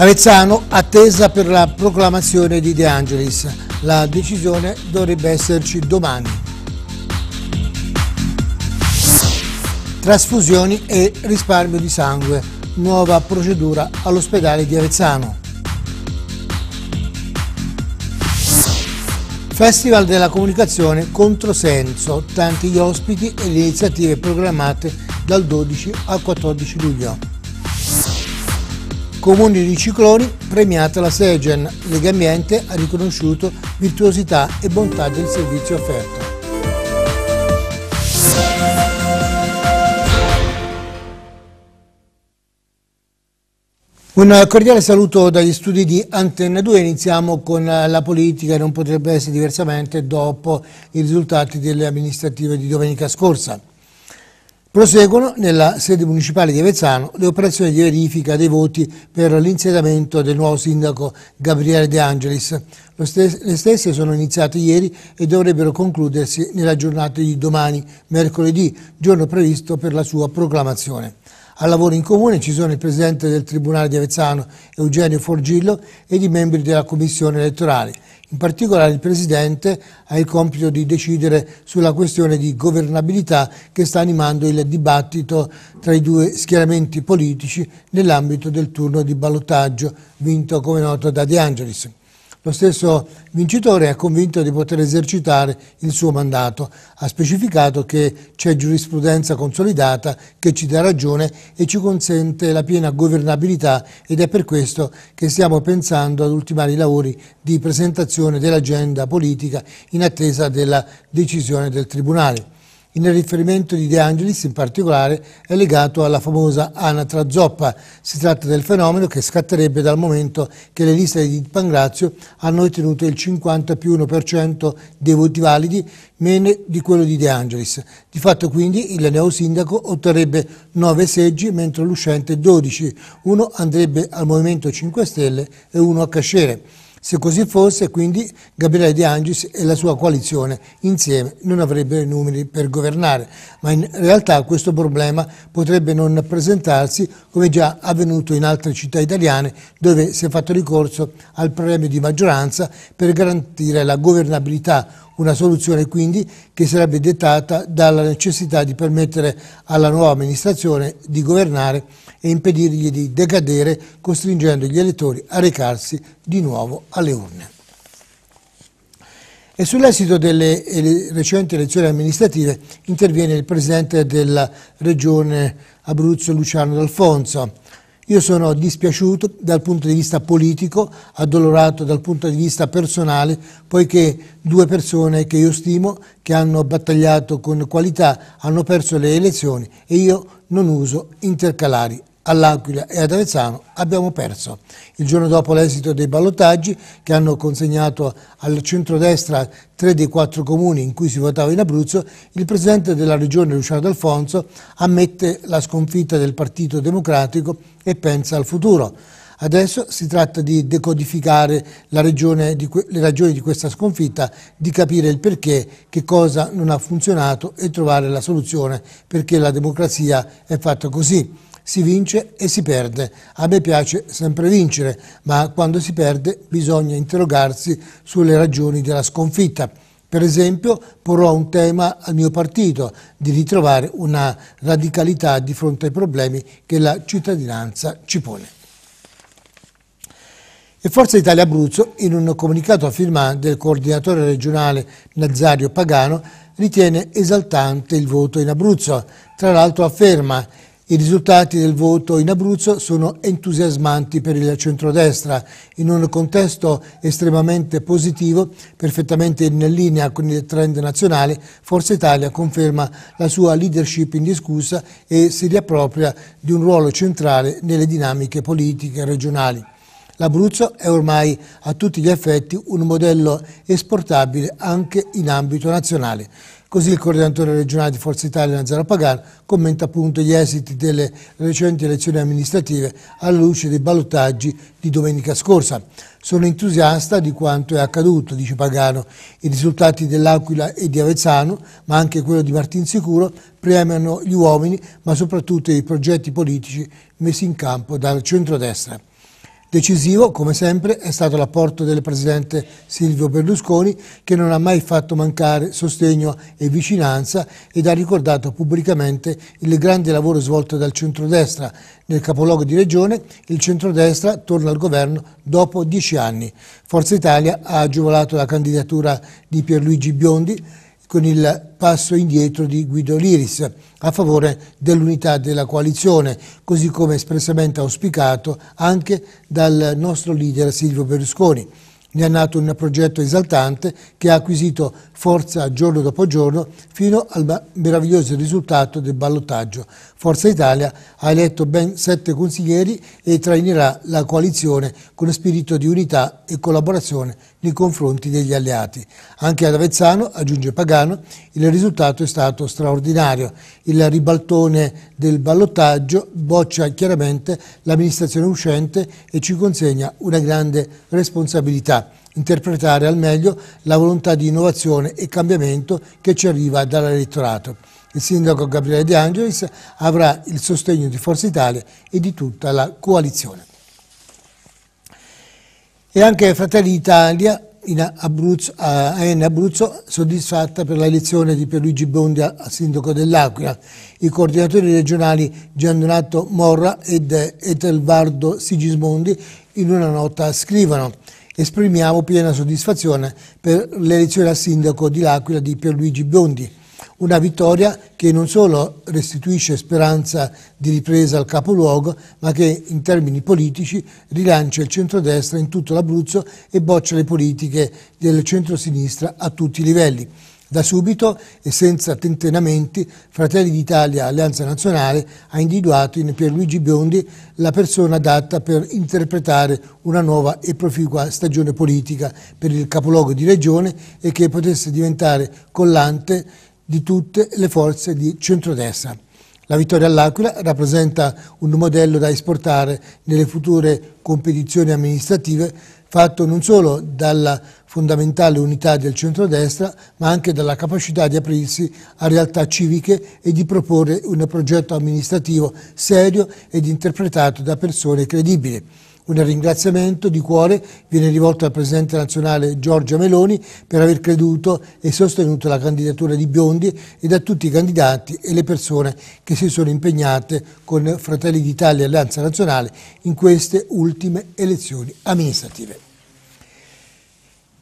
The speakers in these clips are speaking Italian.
Avezzano attesa per la proclamazione di De Angelis. La decisione dovrebbe esserci domani. Trasfusioni e risparmio di sangue. Nuova procedura all'ospedale di Avezzano. Festival della comunicazione Controsenso, tanti gli ospiti e le iniziative programmate dal 12 al 14 luglio comuni di Cicloni, premiata la Segen, Legambiente ha riconosciuto virtuosità e bontà del servizio offerto. Un cordiale saluto dagli studi di Antenna 2, iniziamo con la politica e non potrebbe essere diversamente dopo i risultati delle amministrative di domenica scorsa. Proseguono nella sede municipale di Avezzano le operazioni di verifica dei voti per l'insediamento del nuovo sindaco Gabriele De Angelis. le stesse sono iniziate ieri e dovrebbero concludersi nella giornata di domani, mercoledì, giorno previsto per la sua proclamazione. Al lavoro in comune ci sono il presidente del Tribunale di Avezzano Eugenio Forgillo ed i membri della Commissione elettorale. In particolare il Presidente ha il compito di decidere sulla questione di governabilità che sta animando il dibattito tra i due schieramenti politici nell'ambito del turno di ballottaggio vinto come noto da De Angelis lo stesso vincitore è convinto di poter esercitare il suo mandato. Ha specificato che c'è giurisprudenza consolidata che ci dà ragione e ci consente la piena governabilità ed è per questo che stiamo pensando ad ultimare i lavori di presentazione dell'agenda politica in attesa della decisione del Tribunale. Il riferimento di De Angelis, in particolare, è legato alla famosa anatra zoppa. Si tratta del fenomeno che scatterebbe dal momento che le liste di Pangrazio hanno ottenuto il 50 più 1% dei voti validi, meno di quello di De Angelis. Di fatto, quindi, il neosindaco otterrebbe 9 seggi, mentre l'uscente 12. Uno andrebbe al Movimento 5 Stelle e uno a Cascere. Se così fosse, quindi, Gabriele De Angis e la sua coalizione insieme non avrebbero i numeri per governare, ma in realtà questo problema potrebbe non presentarsi come già avvenuto in altre città italiane dove si è fatto ricorso al premio di maggioranza per garantire la governabilità una soluzione quindi che sarebbe dettata dalla necessità di permettere alla nuova amministrazione di governare e impedirgli di decadere costringendo gli elettori a recarsi di nuovo alle urne. E sull'esito delle recenti elezioni amministrative interviene il presidente della regione Abruzzo Luciano D'Alfonso io sono dispiaciuto dal punto di vista politico, addolorato dal punto di vista personale, poiché due persone che io stimo, che hanno battagliato con qualità, hanno perso le elezioni e io non uso intercalari all'Aquila e ad Avezzano abbiamo perso. Il giorno dopo l'esito dei ballottaggi che hanno consegnato al centrodestra tre dei quattro comuni in cui si votava in Abruzzo, il presidente della regione Luciano D'Alfonso ammette la sconfitta del Partito Democratico e pensa al futuro. Adesso si tratta di decodificare di le ragioni di questa sconfitta, di capire il perché, che cosa non ha funzionato e trovare la soluzione, perché la democrazia è fatta così si vince e si perde. A me piace sempre vincere, ma quando si perde bisogna interrogarsi sulle ragioni della sconfitta. Per esempio porrò un tema al mio partito di ritrovare una radicalità di fronte ai problemi che la cittadinanza ci pone. E Forza Italia Abruzzo, in un comunicato a firma del coordinatore regionale Nazario Pagano, ritiene esaltante il voto in Abruzzo. Tra l'altro afferma i risultati del voto in Abruzzo sono entusiasmanti per il centrodestra, in un contesto estremamente positivo, perfettamente in linea con il trend nazionale, Forza Italia conferma la sua leadership indiscussa e si riappropria di un ruolo centrale nelle dinamiche politiche regionali. L'Abruzzo è ormai a tutti gli effetti un modello esportabile anche in ambito nazionale. Così il coordinatore regionale di Forza Italia Nazaro Pagano commenta appunto gli esiti delle recenti elezioni amministrative alla luce dei ballottaggi di domenica scorsa. Sono entusiasta di quanto è accaduto, dice Pagano. I risultati dell'Aquila e di Avezzano, ma anche quello di Martinsicuro, premiano gli uomini, ma soprattutto i progetti politici messi in campo dal centrodestra. Decisivo, come sempre, è stato l'apporto del Presidente Silvio Berlusconi che non ha mai fatto mancare sostegno e vicinanza ed ha ricordato pubblicamente il grande lavoro svolto dal centrodestra. Nel capoluogo di regione il centrodestra torna al governo dopo dieci anni. Forza Italia ha agevolato la candidatura di Pierluigi Biondi con il passo indietro di Guido Liris a favore dell'unità della coalizione, così come espressamente auspicato anche dal nostro leader Silvio Berlusconi. Ne è nato un progetto esaltante che ha acquisito forza giorno dopo giorno fino al meraviglioso risultato del ballottaggio. Forza Italia ha eletto ben sette consiglieri e trainerà la coalizione con spirito di unità e collaborazione nei confronti degli alleati. Anche ad Avezzano, aggiunge Pagano, il risultato è stato straordinario. Il ribaltone del ballottaggio boccia chiaramente l'amministrazione uscente e ci consegna una grande responsabilità interpretare al meglio la volontà di innovazione e cambiamento che ci arriva dall'elettorato. Il sindaco Gabriele De Angelis avrà il sostegno di Forza Italia e di tutta la coalizione e anche Fratelli d'Italia in Abruzzo, a, in Abruzzo soddisfatta per l'elezione di Pierluigi Bondi a, sindaco dell'Aquila, i coordinatori regionali Gian Donato Morra ed Etelvardo Sigismondi in una nota scrivono esprimiamo piena soddisfazione per l'elezione a sindaco dell'Aquila di Pierluigi Bondi una vittoria che non solo restituisce speranza di ripresa al capoluogo, ma che in termini politici rilancia il centrodestra in tutto l'Abruzzo e boccia le politiche del centrosinistra a tutti i livelli. Da subito e senza tentenamenti, Fratelli d'Italia Alleanza Nazionale ha individuato in Pierluigi Biondi la persona adatta per interpretare una nuova e proficua stagione politica per il capoluogo di regione e che potesse diventare collante di tutte le forze di centrodestra. La vittoria all'Aquila rappresenta un modello da esportare nelle future competizioni amministrative, fatto non solo dalla fondamentale unità del centrodestra, ma anche dalla capacità di aprirsi a realtà civiche e di proporre un progetto amministrativo serio ed interpretato da persone credibili. Un ringraziamento di cuore viene rivolto al Presidente nazionale Giorgia Meloni per aver creduto e sostenuto la candidatura di Biondi e da tutti i candidati e le persone che si sono impegnate con Fratelli d'Italia e Alleanza Nazionale in queste ultime elezioni amministrative.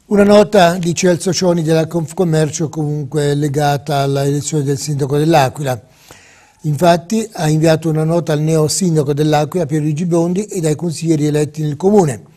Una nota di Celso Cioni della Confcommercio comunque legata alla elezione del sindaco dell'Aquila. Infatti ha inviato una nota al neo sindaco dell'Aquila Pierluigi Bondi, ed ai consiglieri eletti nel comune.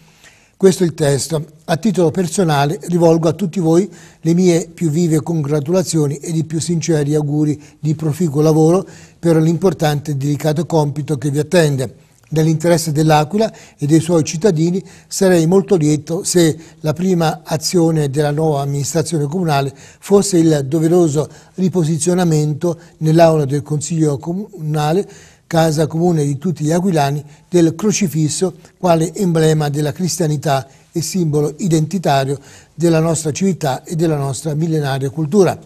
Questo è il testo. A titolo personale rivolgo a tutti voi le mie più vive congratulazioni ed i più sinceri auguri di proficuo lavoro per l'importante e delicato compito che vi attende nell'interesse dell'Aquila e dei suoi cittadini, sarei molto lieto se la prima azione della nuova amministrazione comunale fosse il doveroso riposizionamento nell'aula del Consiglio Comunale, casa comune di tutti gli aquilani, del crocifisso quale emblema della cristianità e simbolo identitario della nostra civiltà e della nostra millenaria cultura.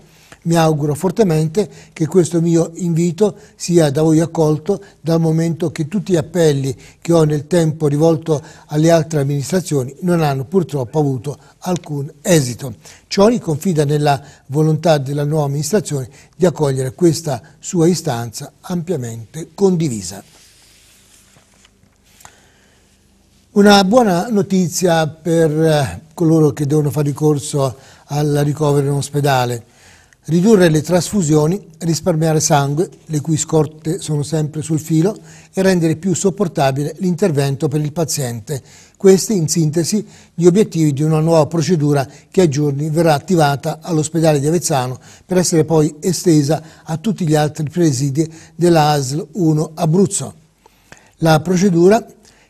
Mi auguro fortemente che questo mio invito sia da voi accolto dal momento che tutti gli appelli che ho nel tempo rivolto alle altre amministrazioni non hanno purtroppo avuto alcun esito. Cioni confida nella volontà della nuova amministrazione di accogliere questa sua istanza ampiamente condivisa. Una buona notizia per eh, coloro che devono fare ricorso alla ricovero in ospedale ridurre le trasfusioni, risparmiare sangue, le cui scorte sono sempre sul filo, e rendere più sopportabile l'intervento per il paziente. Questi, in sintesi, gli obiettivi di una nuova procedura che a giorni verrà attivata all'ospedale di Avezzano per essere poi estesa a tutti gli altri presidi dell'ASL 1 Abruzzo. La procedura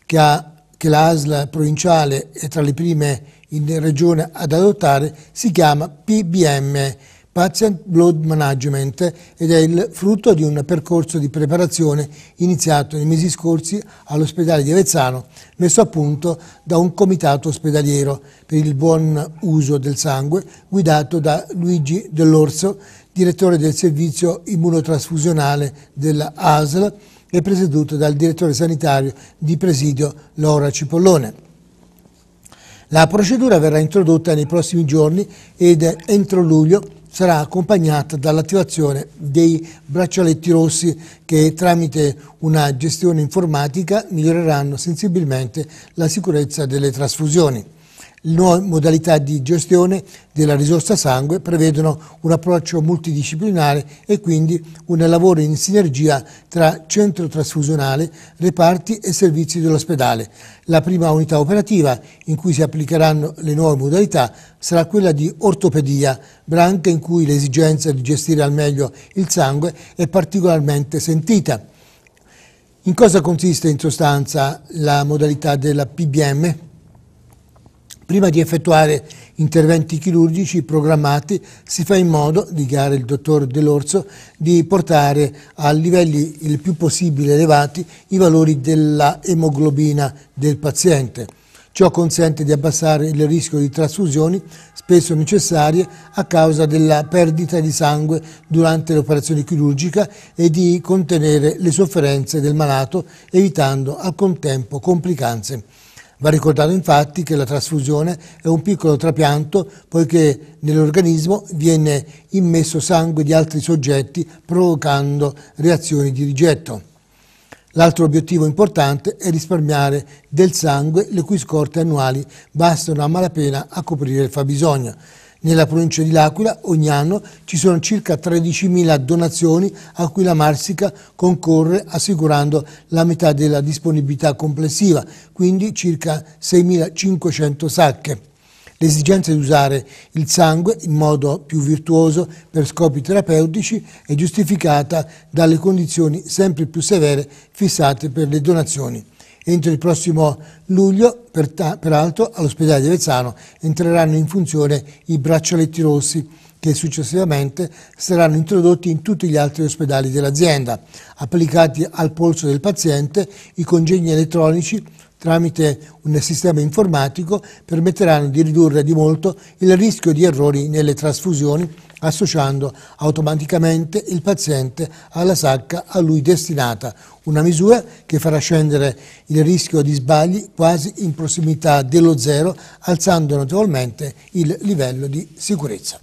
che, ha, che la ASL provinciale è tra le prime in regione ad adottare si chiama PBM Patient Blood Management ed è il frutto di un percorso di preparazione iniziato nei mesi scorsi all'ospedale di Avezzano, messo a punto da un comitato ospedaliero per il buon uso del sangue guidato da Luigi Dell'Orso, direttore del servizio immunotrasfusionale della ASL e presieduto dal direttore sanitario di presidio Laura Cipollone. La procedura verrà introdotta nei prossimi giorni ed entro luglio sarà accompagnata dall'attivazione dei braccialetti rossi che tramite una gestione informatica miglioreranno sensibilmente la sicurezza delle trasfusioni. Le nuove modalità di gestione della risorsa sangue prevedono un approccio multidisciplinare e quindi un lavoro in sinergia tra centro trasfusionale, reparti e servizi dell'ospedale. La prima unità operativa in cui si applicheranno le nuove modalità sarà quella di ortopedia, branca in cui l'esigenza di gestire al meglio il sangue è particolarmente sentita. In cosa consiste in sostanza la modalità della PBM? Prima di effettuare interventi chirurgici programmati si fa in modo, dichiara il dottor Dell'Orso, di portare a livelli il più possibile elevati i valori della emoglobina del paziente. Ciò consente di abbassare il rischio di trasfusioni spesso necessarie a causa della perdita di sangue durante l'operazione chirurgica e di contenere le sofferenze del malato evitando al contempo complicanze Va ricordato infatti che la trasfusione è un piccolo trapianto poiché nell'organismo viene immesso sangue di altri soggetti provocando reazioni di rigetto. L'altro obiettivo importante è risparmiare del sangue le cui scorte annuali bastano a malapena a coprire il fabbisogno. Nella provincia di L'Aquila ogni anno ci sono circa 13.000 donazioni a cui la Marsica concorre assicurando la metà della disponibilità complessiva, quindi circa 6.500 sacche. L'esigenza di usare il sangue in modo più virtuoso per scopi terapeutici è giustificata dalle condizioni sempre più severe fissate per le donazioni. Entro il prossimo luglio, peraltro, all'ospedale di Vezzano entreranno in funzione i braccialetti rossi che successivamente saranno introdotti in tutti gli altri ospedali dell'azienda. Applicati al polso del paziente, i congegni elettronici tramite un sistema informatico permetteranno di ridurre di molto il rischio di errori nelle trasfusioni associando automaticamente il paziente alla sacca a lui destinata, una misura che farà scendere il rischio di sbagli quasi in prossimità dello zero, alzando notevolmente il livello di sicurezza.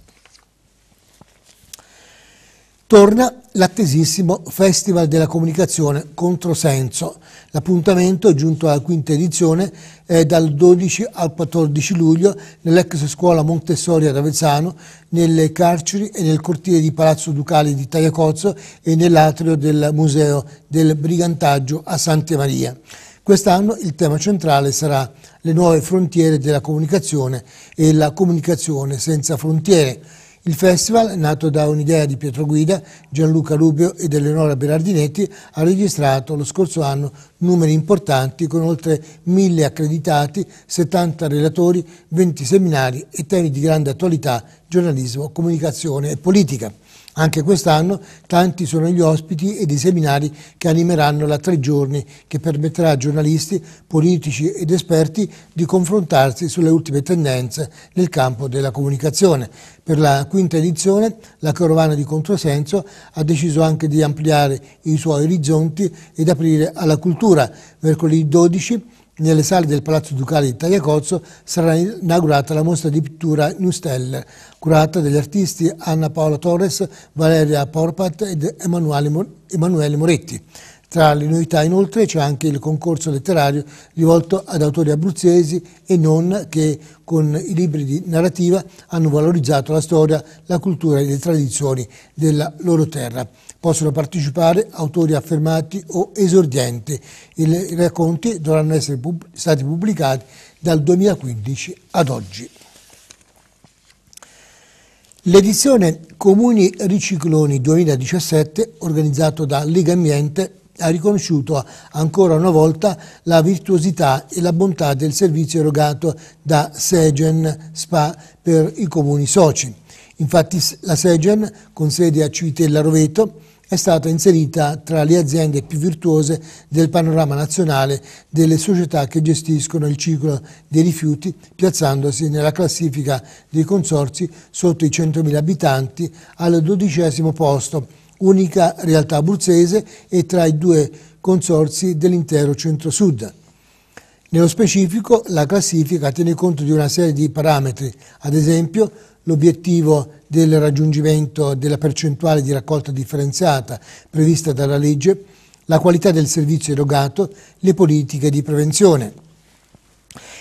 Torna l'attesissimo Festival della Comunicazione Controsenso. L'appuntamento è giunto alla quinta edizione è dal 12 al 14 luglio nell'ex scuola Montessori ad Avezzano, nelle carceri e nel cortile di Palazzo Ducale di Tagliacozzo e nell'atrio del Museo del Brigantaggio a Santa Maria. Quest'anno il tema centrale sarà le nuove frontiere della comunicazione e la comunicazione senza frontiere il festival, nato da un'idea di Pietro Guida, Gianluca Rubio ed Eleonora Berardinetti, ha registrato lo scorso anno numeri importanti con oltre mille accreditati, 70 relatori, 20 seminari e temi di grande attualità, giornalismo, comunicazione e politica. Anche quest'anno tanti sono gli ospiti ed i seminari che animeranno la tre giorni, che permetterà a giornalisti, politici ed esperti di confrontarsi sulle ultime tendenze nel campo della comunicazione. Per la quinta edizione la Carovana di Controsenso ha deciso anche di ampliare i suoi orizzonti ed aprire alla cultura. Mercoledì 12 nelle sale del Palazzo Ducale di Tagliacozzo sarà inaugurata la mostra di pittura Nustelle curata dagli artisti Anna Paola Torres, Valeria Porpat ed Emanuele Moretti. Tra le novità inoltre c'è anche il concorso letterario rivolto ad autori abruzzesi e non che con i libri di narrativa hanno valorizzato la storia, la cultura e le tradizioni della loro terra. Possono partecipare autori affermati o esordienti. I racconti dovranno essere pub stati pubblicati dal 2015 ad oggi. L'edizione Comuni Ricicloni 2017, organizzato da Lega Ambiente, ha riconosciuto ancora una volta la virtuosità e la bontà del servizio erogato da Segen Spa per i comuni soci. Infatti la Segen, con sede a Civitella Roveto, è stata inserita tra le aziende più virtuose del panorama nazionale delle società che gestiscono il ciclo dei rifiuti, piazzandosi nella classifica dei consorzi sotto i 100.000 abitanti al dodicesimo posto, unica realtà abruzzese e tra i due consorzi dell'intero centro-sud. Nello specifico la classifica tiene conto di una serie di parametri, ad esempio l'obiettivo del raggiungimento della percentuale di raccolta differenziata prevista dalla legge, la qualità del servizio erogato, le politiche di prevenzione.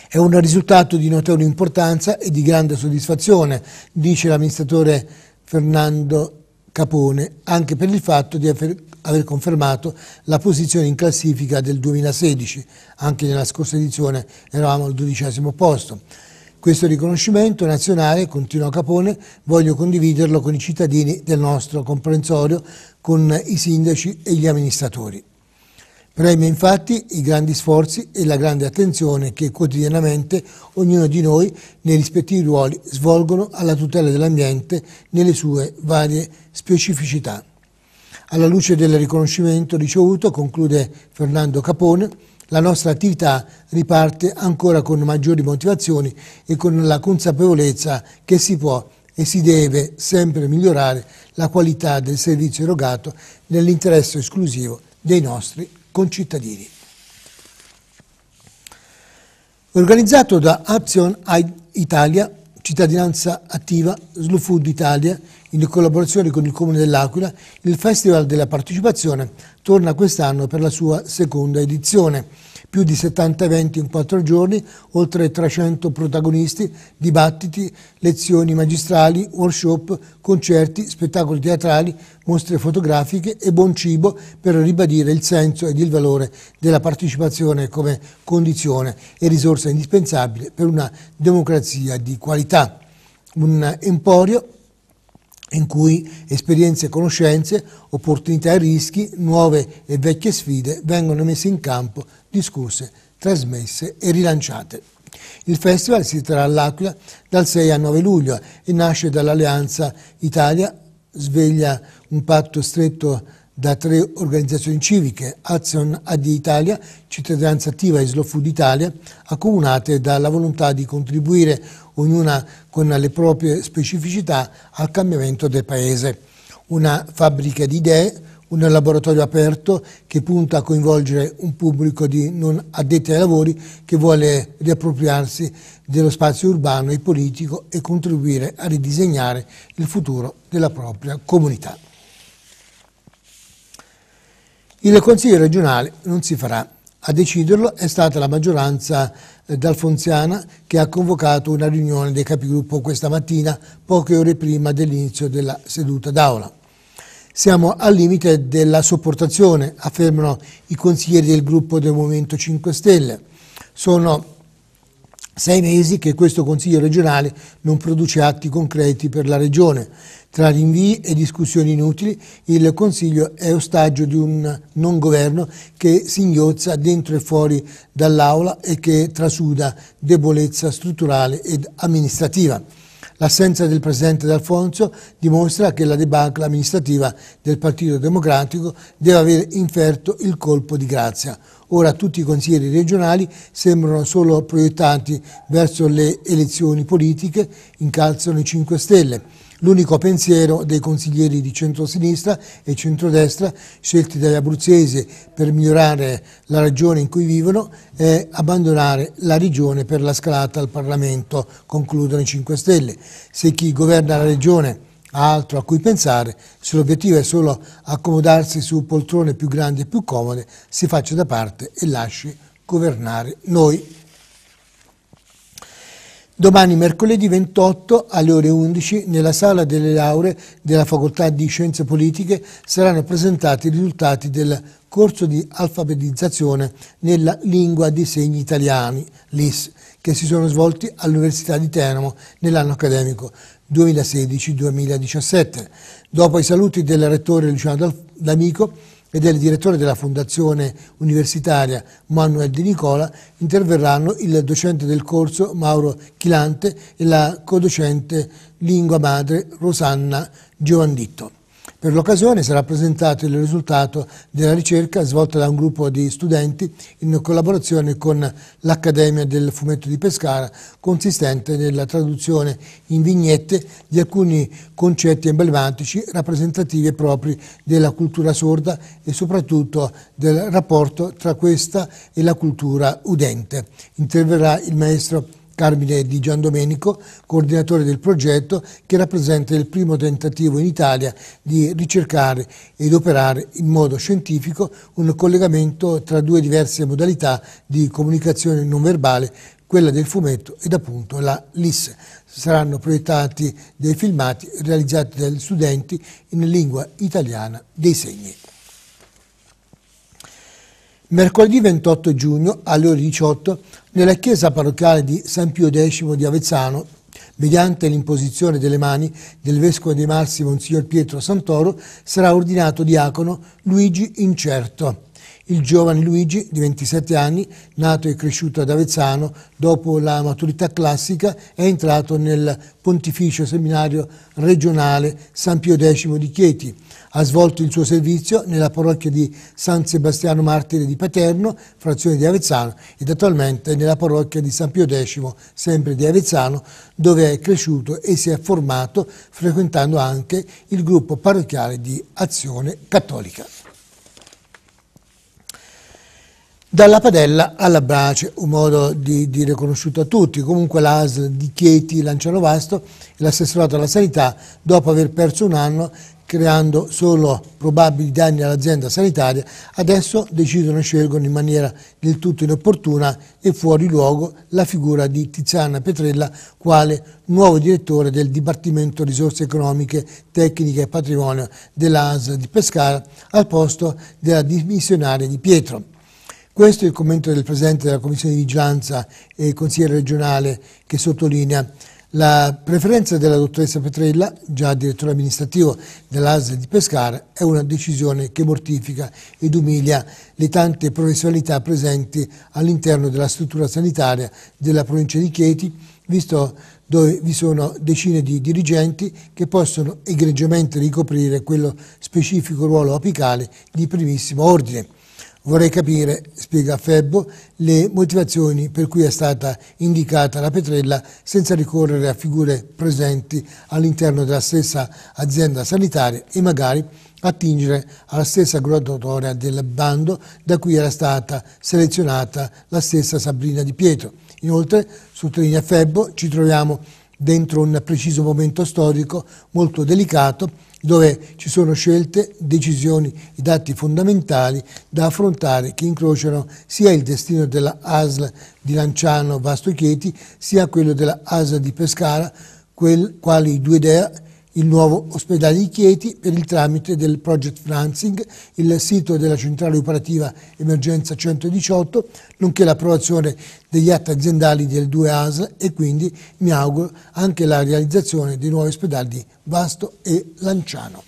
È un risultato di notevole importanza e di grande soddisfazione, dice l'amministratore Fernando Capone, anche per il fatto di aver, confermato la posizione in classifica del 2016, anche nella scorsa edizione eravamo al dodicesimo posto. Questo riconoscimento nazionale, continua Capone, voglio condividerlo con i cittadini del nostro comprensorio, con i sindaci e gli amministratori. Premia infatti i grandi sforzi e la grande attenzione che quotidianamente ognuno di noi nei rispettivi ruoli svolgono alla tutela dell'ambiente nelle sue varie specificità. Alla luce del riconoscimento ricevuto, conclude Fernando Capone, la nostra attività riparte ancora con maggiori motivazioni e con la consapevolezza che si può e si deve sempre migliorare la qualità del servizio erogato nell'interesse esclusivo dei nostri concittadini. Organizzato da Azion Italia, Cittadinanza Attiva, Slow Food Italia, in collaborazione con il Comune dell'Aquila, il Festival della Partecipazione torna quest'anno per la sua seconda edizione più di 70 eventi in quattro giorni, oltre 300 protagonisti, dibattiti, lezioni magistrali, workshop, concerti, spettacoli teatrali, mostre fotografiche e buon cibo per ribadire il senso ed il valore della partecipazione come condizione e risorsa indispensabile per una democrazia di qualità. Un emporio in cui esperienze e conoscenze, opportunità e rischi, nuove e vecchie sfide vengono messe in campo, discusse, trasmesse e rilanciate. Il festival si terrà all'Aquila dal 6 al 9 luglio e nasce dall'Alleanza Italia, sveglia un patto stretto da tre organizzazioni civiche, Azion AD Italia, Cittadinanza Attiva e Slow Food Italia, accomunate dalla volontà di contribuire ognuna con le proprie specificità al cambiamento del Paese. Una fabbrica di idee, un laboratorio aperto che punta a coinvolgere un pubblico di non addetti ai lavori che vuole riappropriarsi dello spazio urbano e politico e contribuire a ridisegnare il futuro della propria comunità. Il Consiglio regionale non si farà a deciderlo è stata la maggioranza eh, d'Alfonziana che ha convocato una riunione dei capigruppo questa mattina, poche ore prima dell'inizio della seduta d'aula. Siamo al limite della sopportazione, affermano i consiglieri del gruppo del Movimento 5 Stelle. Sono sei mesi che questo Consiglio regionale non produce atti concreti per la Regione. Tra rinvii e discussioni inutili, il Consiglio è ostaggio di un non governo che singhiozza dentro e fuori dall'Aula e che trasuda debolezza strutturale ed amministrativa. L'assenza del Presidente D'Alfonso dimostra che la debacle amministrativa del Partito Democratico deve aver inferto il colpo di grazia. Ora tutti i consiglieri regionali sembrano solo proiettati verso le elezioni politiche, incalzano i 5 Stelle. L'unico pensiero dei consiglieri di centrosinistra e centrodestra scelti dagli abruzzesi per migliorare la regione in cui vivono è abbandonare la regione per la scalata al Parlamento, concludono i 5 Stelle. Se chi governa la regione altro a cui pensare, se l'obiettivo è solo accomodarsi su poltrone più grandi e più comode, si faccia da parte e lasci governare noi. Domani mercoledì 28 alle ore 11 nella sala delle lauree della Facoltà di Scienze Politiche saranno presentati i risultati del corso di alfabetizzazione nella lingua dei segni italiani, LIS, che si sono svolti all'Università di Teramo nell'anno accademico 2016-2017. Dopo i saluti del rettore Luciano D'Amico e del direttore della Fondazione Universitaria Manuel Di Nicola interverranno il docente del corso Mauro Chilante e la codocente lingua madre Rosanna Giovanditto. Per l'occasione sarà presentato il risultato della ricerca svolta da un gruppo di studenti in collaborazione con l'Accademia del Fumetto di Pescara, consistente nella traduzione in vignette di alcuni concetti emblematici rappresentativi e propri della cultura sorda e soprattutto del rapporto tra questa e la cultura udente. Interverrà il maestro Carmine Di Giandomenico, coordinatore del progetto, che rappresenta il primo tentativo in Italia di ricercare ed operare in modo scientifico un collegamento tra due diverse modalità di comunicazione non verbale, quella del fumetto ed appunto la LIS. Saranno proiettati dei filmati realizzati dagli studenti in lingua italiana dei segni. Mercoledì 28 giugno alle ore 18 nella chiesa parrocchiale di San Pio X di Avezzano, mediante l'imposizione delle mani del vescovo di Marsi Monsignor Pietro Santoro, sarà ordinato diacono Luigi Incerto. Il giovane Luigi, di 27 anni, nato e cresciuto ad Avezzano, dopo la maturità classica, è entrato nel Pontificio Seminario Regionale San Pio X di Chieti ha svolto il suo servizio nella parrocchia di San Sebastiano Martire di Paterno, frazione di Avezzano, ed attualmente nella parrocchia di San Pio X, sempre di Avezzano, dove è cresciuto e si è formato, frequentando anche il gruppo parrocchiale di Azione Cattolica. Dalla padella alla brace, un modo di, dire conosciuto a tutti. Comunque l'ASL di Chieti, Lanciano Vasto e l'assessorato alla sanità, dopo aver perso un anno, creando solo probabili danni all'azienda sanitaria, adesso decidono e scelgono in maniera del tutto inopportuna e fuori luogo la figura di Tiziana Petrella quale nuovo direttore del Dipartimento Risorse Economiche, Tecniche e Patrimonio dell'AS di Pescara al posto della dimissionaria di Pietro. Questo è il commento del Presidente della Commissione di Vigilanza e Consigliere regionale che sottolinea la preferenza della dottoressa Petrella, già direttore amministrativo dell'ASL di Pescara, è una decisione che mortifica ed umilia le tante professionalità presenti all'interno della struttura sanitaria della provincia di Chieti, visto dove vi sono decine di dirigenti che possono egregiamente ricoprire quello specifico ruolo apicale di primissimo ordine. Vorrei capire, spiega Febbo, le motivazioni per cui è stata indicata la petrella senza ricorrere a figure presenti all'interno della stessa azienda sanitaria e magari attingere alla stessa graduatoria del bando da cui era stata selezionata la stessa Sabrina Di Pietro. Inoltre, sottolinea Febbo, ci troviamo dentro un preciso momento storico molto delicato dove ci sono scelte, decisioni e dati fondamentali da affrontare che incrociano sia il destino della ASL di Lanciano Vasto Chieti sia quello della ASL di Pescara, quel, quali due DEA il nuovo ospedale di Chieti per il tramite del Project Financing, il sito della centrale operativa Emergenza 118, nonché l'approvazione degli atti aziendali del 2 ASL e quindi mi auguro anche la realizzazione dei nuovi ospedali di Vasto e Lanciano.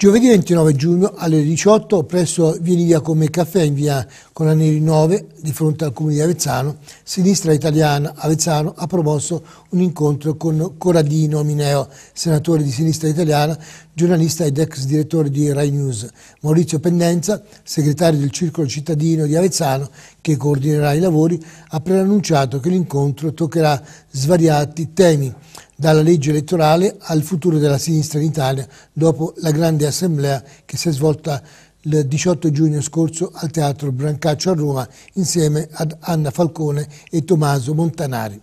Giovedì 29 giugno alle 18 presso Via Come Caffè in via Colaneri 9 di fronte al comune di Avezzano, Sinistra Italiana Avezzano ha promosso un incontro con Coradino Mineo, senatore di Sinistra Italiana, giornalista ed ex direttore di Rai News, Maurizio Pendenza, segretario del Circolo Cittadino di Avezzano che coordinerà i lavori, ha preannunciato che l'incontro toccherà svariati temi dalla legge elettorale al futuro della sinistra in Italia dopo la grande assemblea che si è svolta il 18 giugno scorso al Teatro Brancaccio a Roma insieme ad Anna Falcone e Tommaso Montanari.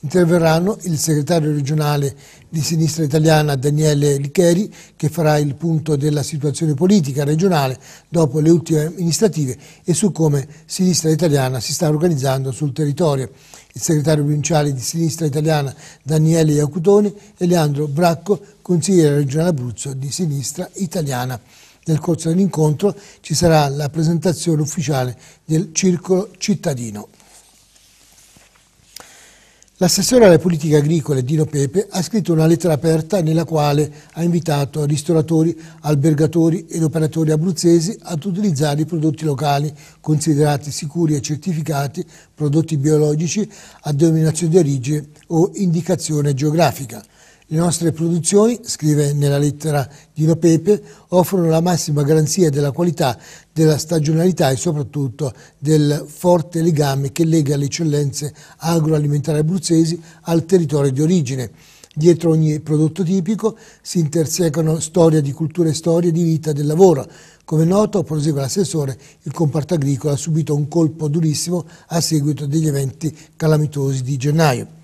Interverranno il segretario regionale di Sinistra Italiana Daniele Licheri che farà il punto della situazione politica regionale dopo le ultime amministrative e su come Sinistra Italiana si sta organizzando sul territorio il segretario provinciale di Sinistra Italiana Daniele Iacutoni e Leandro Bracco, consigliere regionale Abruzzo di Sinistra Italiana. Nel corso dell'incontro ci sarà la presentazione ufficiale del circolo cittadino. L'assessore alle politiche agricole Dino Pepe ha scritto una lettera aperta nella quale ha invitato ristoratori, albergatori ed operatori abruzzesi ad utilizzare i prodotti locali considerati sicuri e certificati, prodotti biologici a denominazione di origine o indicazione geografica. Le nostre produzioni, scrive nella lettera Dino Pepe, offrono la massima garanzia della qualità, della stagionalità e soprattutto del forte legame che lega le eccellenze agroalimentari abruzzesi al territorio di origine. Dietro ogni prodotto tipico si intersecano storia di cultura e storia di vita del lavoro. Come noto, prosegue l'assessore, il comparto agricolo ha subito un colpo durissimo a seguito degli eventi calamitosi di gennaio.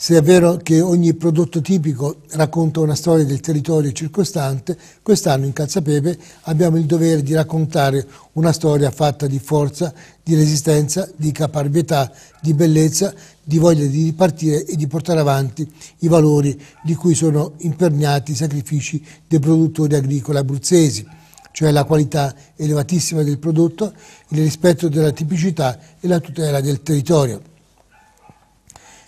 Se è vero che ogni prodotto tipico racconta una storia del territorio circostante, quest'anno in Calzapepe abbiamo il dovere di raccontare una storia fatta di forza, di resistenza, di caparbietà, di bellezza, di voglia di ripartire e di portare avanti i valori di cui sono imperniati i sacrifici dei produttori agricoli abruzzesi, cioè la qualità elevatissima del prodotto, il rispetto della tipicità e la tutela del territorio.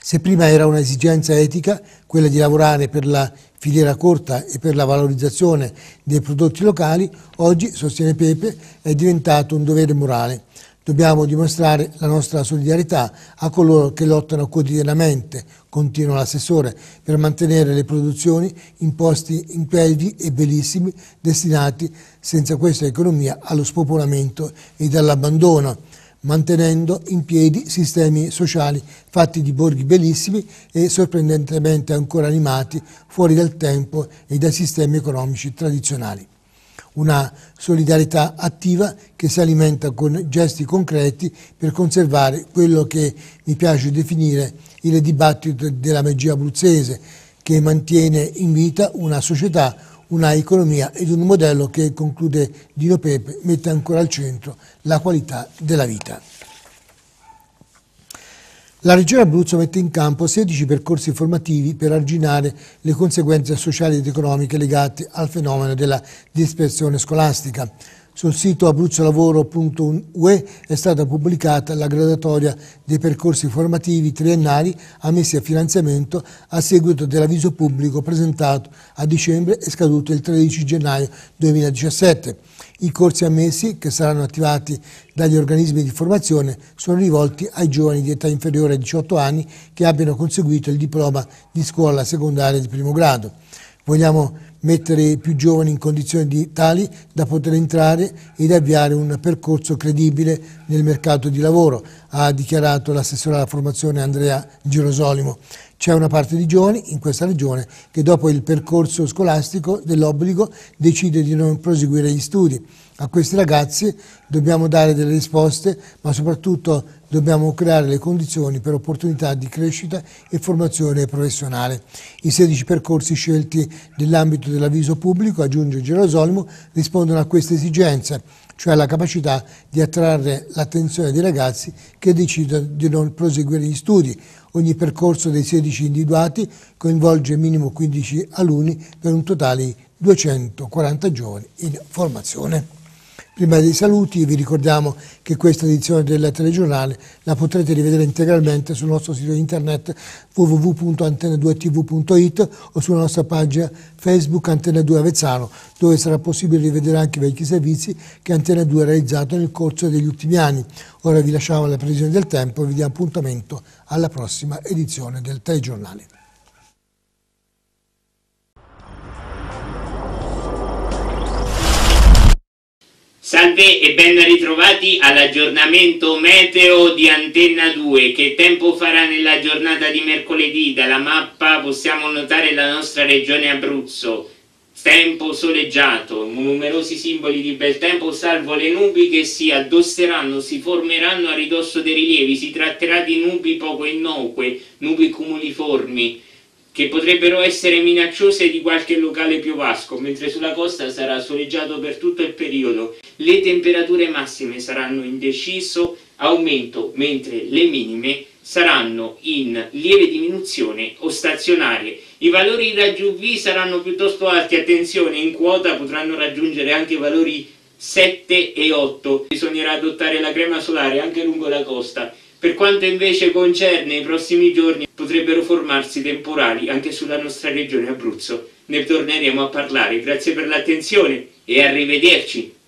Se prima era un'esigenza etica, quella di lavorare per la filiera corta e per la valorizzazione dei prodotti locali, oggi, sostiene Pepe, è diventato un dovere morale. Dobbiamo dimostrare la nostra solidarietà a coloro che lottano quotidianamente, continua l'assessore, per mantenere le produzioni in posti impelvi e bellissimi, destinati senza questa economia allo spopolamento ed all'abbandono mantenendo in piedi sistemi sociali fatti di borghi bellissimi e sorprendentemente ancora animati fuori dal tempo e dai sistemi economici tradizionali. Una solidarietà attiva che si alimenta con gesti concreti per conservare quello che mi piace definire il dibattito della magia abruzzese, che mantiene in vita una società, una economia ed un modello che, conclude Dino Pepe, mette ancora al centro la qualità della vita. La Regione Abruzzo mette in campo 16 percorsi formativi per arginare le conseguenze sociali ed economiche legate al fenomeno della dispersione scolastica. Sul sito abruzzolavoro.ue è stata pubblicata la graduatoria dei percorsi formativi triennali ammessi a finanziamento a seguito dell'avviso pubblico presentato a dicembre e scaduto il 13 gennaio 2017. I corsi ammessi, che saranno attivati dagli organismi di formazione, sono rivolti ai giovani di età inferiore ai 18 anni che abbiano conseguito il diploma di scuola secondaria di primo grado vogliamo mettere i più giovani in condizioni di, tali da poter entrare ed avviare un percorso credibile nel mercato di lavoro, ha dichiarato l'assessore alla formazione Andrea Girosolimo. C'è una parte di giovani in questa regione che dopo il percorso scolastico dell'obbligo decide di non proseguire gli studi. A questi ragazzi dobbiamo dare delle risposte, ma soprattutto dobbiamo creare le condizioni per opportunità di crescita e formazione professionale. I 16 percorsi scelti nell'ambito dell'avviso pubblico, aggiunge Gerosolimo, rispondono a questa esigenza, cioè alla capacità di attrarre l'attenzione dei ragazzi che decidono di non proseguire gli studi. Ogni percorso dei 16 individuati coinvolge minimo 15 alunni per un totale di 240 giovani in formazione. Prima dei saluti vi ricordiamo che questa edizione del telegiornale la potrete rivedere integralmente sul nostro sito internet www.antenne2tv.it o sulla nostra pagina Facebook Antenne 2 Avezzano, dove sarà possibile rivedere anche i vecchi servizi che Antenne 2 ha realizzato nel corso degli ultimi anni. Ora vi lasciamo alla previsione del tempo e vi diamo appuntamento alla prossima edizione del telegiornale. Salve e ben ritrovati all'aggiornamento meteo di Antenna 2. Che tempo farà nella giornata di mercoledì? Dalla mappa possiamo notare la nostra regione Abruzzo. Tempo soleggiato, numerosi simboli di bel tempo, salvo le nubi che si addosseranno, si formeranno a ridosso dei rilievi. Si tratterà di nubi poco innocue, nubi cumuliformi che potrebbero essere minacciose di qualche locale piovasco, mentre sulla costa sarà soleggiato per tutto il periodo. Le temperature massime saranno in deciso aumento, mentre le minime saranno in lieve diminuzione o stazionarie. I valori da GV saranno piuttosto alti, attenzione, in quota potranno raggiungere anche valori 7 e 8. Bisognerà adottare la crema solare anche lungo la costa per quanto invece concerne i prossimi giorni potrebbero formarsi temporali anche sulla nostra regione Abruzzo. Ne torneremo a parlare. Grazie per l'attenzione e arrivederci!